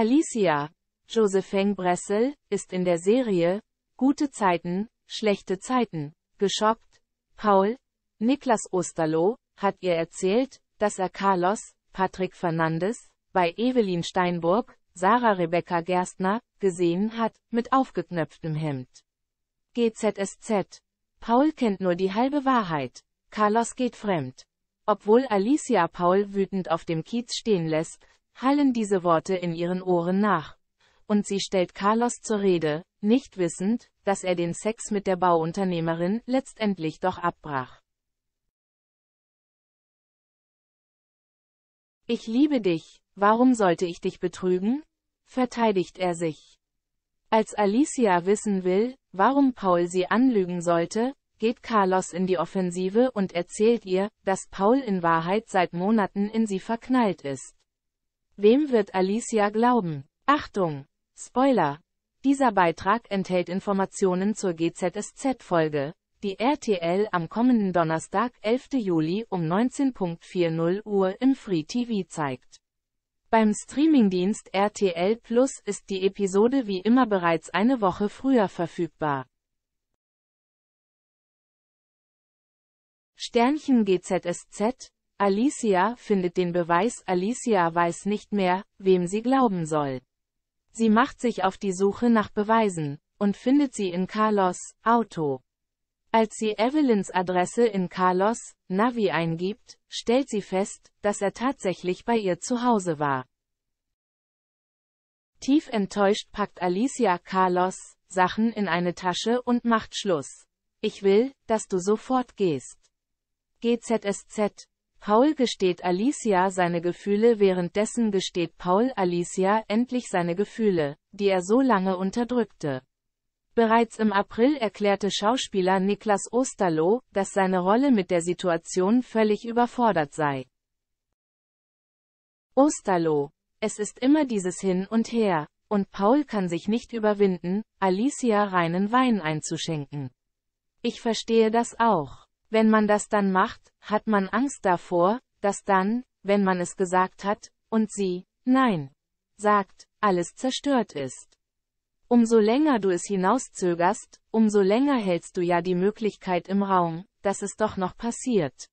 Alicia, Josephine Bressel, ist in der Serie Gute Zeiten, schlechte Zeiten geschockt. Paul, Niklas Osterloh, hat ihr erzählt, dass er Carlos, Patrick Fernandes, bei Evelyn Steinburg, Sarah Rebecca Gerstner, gesehen hat, mit aufgeknöpftem Hemd. GZSZ. Paul kennt nur die halbe Wahrheit. Carlos geht fremd. Obwohl Alicia Paul wütend auf dem Kiez stehen lässt, hallen diese Worte in ihren Ohren nach. Und sie stellt Carlos zur Rede, nicht wissend, dass er den Sex mit der Bauunternehmerin letztendlich doch abbrach. Ich liebe dich, warum sollte ich dich betrügen? verteidigt er sich. Als Alicia wissen will, warum Paul sie anlügen sollte, geht Carlos in die Offensive und erzählt ihr, dass Paul in Wahrheit seit Monaten in sie verknallt ist. Wem wird Alicia glauben? Achtung! Spoiler! Dieser Beitrag enthält Informationen zur GZSZ-Folge, die RTL am kommenden Donnerstag, 11. Juli um 19.40 Uhr im Free TV zeigt. Beim Streamingdienst RTL Plus ist die Episode wie immer bereits eine Woche früher verfügbar. Sternchen GZSZ Alicia findet den Beweis, Alicia weiß nicht mehr, wem sie glauben soll. Sie macht sich auf die Suche nach Beweisen und findet sie in Carlos Auto. Als sie Evelyns Adresse in Carlos Navi eingibt, stellt sie fest, dass er tatsächlich bei ihr zu Hause war. Tief enttäuscht packt Alicia Carlos Sachen in eine Tasche und macht Schluss. Ich will, dass du sofort gehst. GZSZ Paul gesteht Alicia seine Gefühle währenddessen gesteht Paul Alicia endlich seine Gefühle, die er so lange unterdrückte. Bereits im April erklärte Schauspieler Niklas Osterloh, dass seine Rolle mit der Situation völlig überfordert sei. Osterloh. Es ist immer dieses Hin und Her, und Paul kann sich nicht überwinden, Alicia reinen Wein einzuschenken. Ich verstehe das auch. Wenn man das dann macht, hat man Angst davor, dass dann, wenn man es gesagt hat, und sie, nein, sagt, alles zerstört ist. Umso länger du es hinauszögerst, umso länger hältst du ja die Möglichkeit im Raum, dass es doch noch passiert.